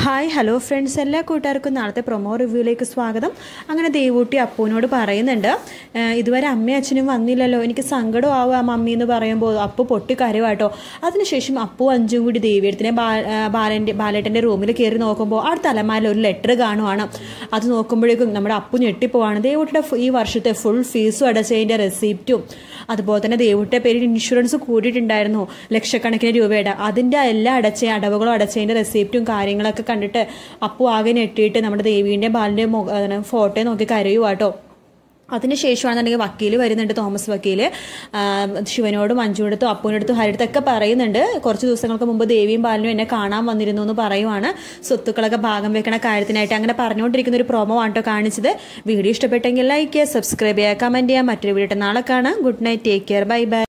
hi hello friends എല്ലാ കൂട്ടുകാർക്കും നാളത്തെ പ്രൊമോ റിവ്യൂയിലേക്ക് സ്വാഗതം അങ്ങനെ ദേവൂട്ടി അപ്പൂനോട് പറയുന്നുണ്ട് ഇതുവരെ അമ്മയും അച്ഛനും വന്നില്ലല്ലോ എനിക്ക് സങ്കടമാവുക മമ്മി എന്ന് പറയുമ്പോൾ അപ്പു പൊട്ടി കരുവാട്ടോ അതിനുശേഷം അപ്പു അഞ്ചും കൂടി ദേവിയടത്തിനെ ബാലൻ്റെ ബാലേട്ടൻ്റെ റൂമിൽ കയറി നോക്കുമ്പോൾ ആ അലമാരിൽ ഒരു ലെറ്റർ കാണുവാണ് അത് നോക്കുമ്പോഴേക്കും നമ്മുടെ അപ്പു ഞെട്ടിപ്പോവാണ് ദേവൂട്ടിയുടെ ഈ വർഷത്തെ ഫുൾ ഫീസും അടച്ചതിൻ്റെ റെസിപ്റ്റും അതുപോലെ തന്നെ ദേവൂട്ടിയുടെ പേരിൽ ഇൻഷുറൻസ് കൂടിയിട്ടുണ്ടായിരുന്നു ലക്ഷക്കണക്കിന് രൂപയുടെ അതിൻ്റെ എല്ലാ അടച്ച അടവുകളും അടച്ചതിൻ്റെ റെസിപ്റ്റും കാര്യങ്ങളൊക്കെ അതൊക്കെ കണ്ടിട്ട് അപ്പു ആകെ നെട്ടിയിട്ട് നമ്മുടെ ദേവീൻ്റെ ബാലിൻ്റെ ഫോട്ടോ നോക്കി കരയുവാട്ടോ ശേഷമാണെന്നുണ്ടെങ്കിൽ വക്കീൽ വരുന്നുണ്ട് തോമസ് വക്കീൽ ശിവനോടും മഞ്ജുവിനടുത്തും അപ്പുവിനടുത്തും ഹരിടത്തൊക്കെ പറയുന്നുണ്ട് കുറച്ച് ദിവസങ്ങൾക്ക് മുമ്പ് ദേവിയും ബാലനും എന്നെ കാണാൻ വന്നിരുന്നു എന്ന് പറയുവാണ് സ്വത്തുക്കളൊക്കെ ഭാഗം വെക്കണ കാര്യത്തിനായിട്ട് അങ്ങനെ പറഞ്ഞുകൊണ്ടിരിക്കുന്ന ഒരു പ്രോമോ ആണ് കേട്ടോ കാണിച്ചത് വീഡിയോ ഇഷ്ടപ്പെട്ടെങ്കിൽ ലൈക്ക് ചെയ്യുക സബ്സ്ക്രൈബ് ചെയ്യുക കമൻറ്റ് ചെയ്യുക മറ്റൊരു വീഡിയോ നാളെ കാണാം good night take care bye by